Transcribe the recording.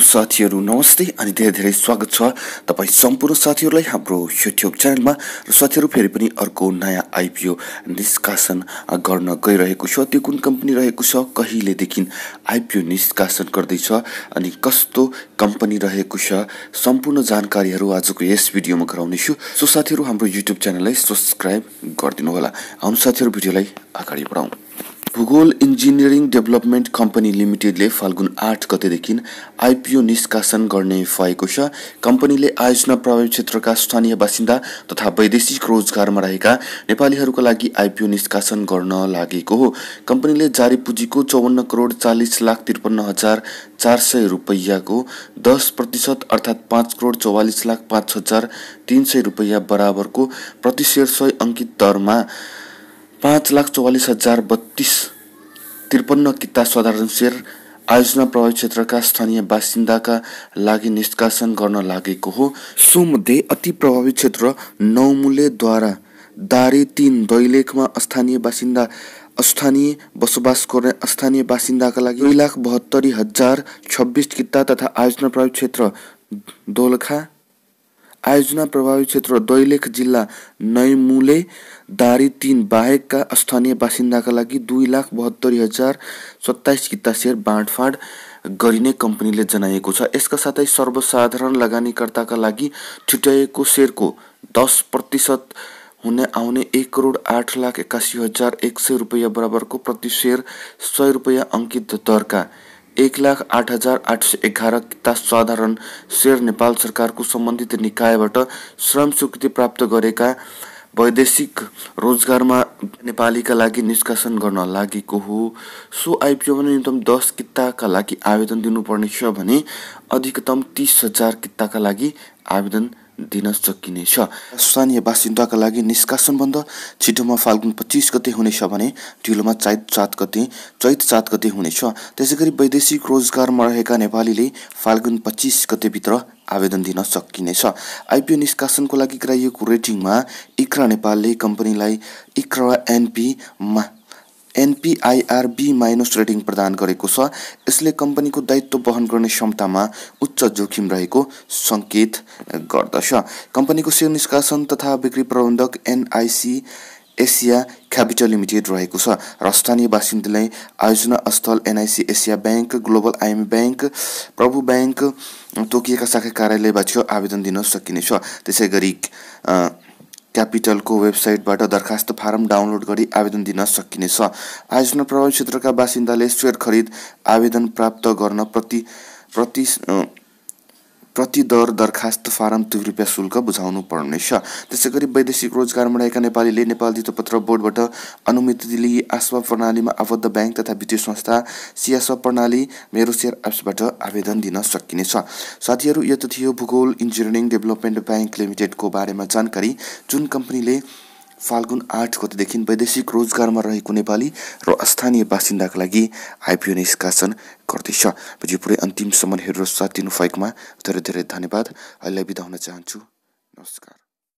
साथीहरू नमस्ते अनि धेरै धेरै स्वागत छ तपाईँ सम्पूर्ण साथीहरूलाई हाम्रो युट्युब च्यानलमा र साथीहरू फेरि पनि अर्को नयाँ आइपिओ निष्कासन गर्न गइरहेको छ त्यो कुन कम्पनी रहेको छ कहिलेदेखि आइपिओ निष्कासन गर्दैछ अनि कस्तो कम्पनी रहेको छ सम्पूर्ण जानकारीहरू आजको यस भिडियोमा गराउनेछु सो साथीहरू हाम्रो युट्युब च्यानललाई सब्सक्राइब गरिदिनु होला आउनु साथीहरू भिडियोलाई अगाडि बढाउँ भूगोल इन्जिनियरिङ डेभलपमेन्ट कम्पनी लिमिटेडले फाल्गुन आठ गतेदेखि आइपिओ निष्कासन गर्ने भएको छ कम्पनीले आयोजना प्रभावित क्षेत्रका स्थानीय बासिन्दा तथा वैदेशिक रोजगारमा रहेका नेपालीहरूका लागि आइपिओ निष्कासन गर्न लागेको हो कम्पनीले जारी पुँजीको चौवन्न करोड चालिस लाख त्रिपन्न हजार चार सय रुपैयाँको दस प्रतिशत अर्थात् पाँच करोड चौवालिस लाख पाँच हजार तिन सय रुपैयाँ बराबरको प्रतिशेयर सय अङ्कित दरमा पाँच लाख चौवालिस हजार बत्तिस त्रिपन्न किता साधारण सेयर आयोजना प्रभावित क्षेत्रका स्थानीय बासिन्दाका लागि निष्कासन गर्न लागेको हो मध्ये अति प्रभावित क्षेत्र नौमुलेद्वारा दारे तिन दैलेखमा स्थानीय बासिन्दा स्थानीय बसोबास गर्ने स्थानीय बासिन्दाका लागि दुई लाख बहत्तरी हजार छब्बिस किता तथा आयोजना प्रभावित क्षेत्र दोलखा आयोजना प्रभावित क्षेत्र दैलेख जिल्ला नैमुले दारी तिन बाहेकका स्थानीय बासिन्दाका लागि दुई लाख बहत्तरी हजार सत्ताइस किता सेयर बाँडफाँड गरिने कम्पनीले जनाएको छ यसका साथै सर्वसाधारण लगानीकर्ताका लागि छुट्याइएको सेयरको दस प्रतिशत हुने आउने एक करोड आठ लाख एक्कासी हजार एक सय रुपियाँ बराबरको प्रति सेयर सय रुपियाँ अङ्कित दरका एक लाख आठ हजार आठ सय एघार किता साधारण सेयर नेपाल सरकारको सम्बन्धित निकायबाट श्रम स्वीकृति प्राप्त गरेका वैदेशिक रोजगारमा नेपालीका लागि निष्कासन गर्न लागेको हो सो आइपिओमा न्यूनतम दस किताका लागि आवेदन दिनुपर्नेछ भने अधिकतम तिस हजार किताका लागि आवेदन दिन सकिनेछ स्थानीय बासिन्दाका लागि निष्कासन बन्द छिटोमा फाल्गुन पच्चिस गते हुनेछ भने ढिलोमा चैत सात गते चैत सात गते हुनेछ त्यसै गरी वैदेशिक रोजगारमा रहेका नेपालीले फाल्गुन पच्चिस गतेभित्र आवेदन दिन सकिनेछ आइपिओ निष्कासनको लागि गराइएको रेटिङमा इक्रा नेपालले कम्पनीलाई इक्रा एनपीमा एनपिआइआरबी माइनस रेटिङ प्रदान गरेको छ यसले कम्पनीको दायित्व वहन गर्ने क्षमतामा उच्च जोखिम रहेको सङ्केत गर्दछ कम्पनीको सेयर निष्कासन तथा बिक्री प्रबन्धक एनआइसी एसिया क्यापिटल लिमिटेड रहेको छ र स्थानीय बासिन्दालाई आयोजना स्थल NIC Asia bank global IME bank Prabhu bank तोकिएका शाखा कार्यालयबाट आवेदन दिन सकिनेछ त्यसै गरी क्यापिटलको वेबसाइटबाट दरखास्त फारम डाउनलोड गरी आवेदन दिन सकिनेछ आयोजना प्रभावित क्षेत्रका बासिन्दाले सेयर खरिद आवेदन प्राप्त गर्न प्रति प्रति प्रति दर दरखास्त फारम दुई रुपियाँ शुल्क बुझाउनु पर्नेछ त्यसै गरी वैदेशिक रोजगारमा रहेका नेपालीले नेपाल धितोपत्र बोर्डबाट अनुमति लिई आश्वा प्रणालीमा आबद्ध ब्याङ्क तथा वित्तीय संस्था सियासवा प्रणाली मेरो सेयर एप्सबाट आवेदन दिन सकिनेछ साथीहरू यो त थियो भूगोल इन्जिनियरिङ डेभलपमेन्ट ब्याङ्क लिमिटेडको बारेमा जानकारी जुन कम्पनीले फाल्गुन आठ गतिदेखि वैदेशिक रोजगारमा रहेको नेपाली र स्थानीय बासिन्दाका लागि आइपिओ निष्कासन गर्दैछ यो पुरै अन्तिमसम्म हेरेर साथ दिनु भएकोमा धेरै धेरै धन्यवाद अहिले बिदा हुन चाहन्छु नमस्कार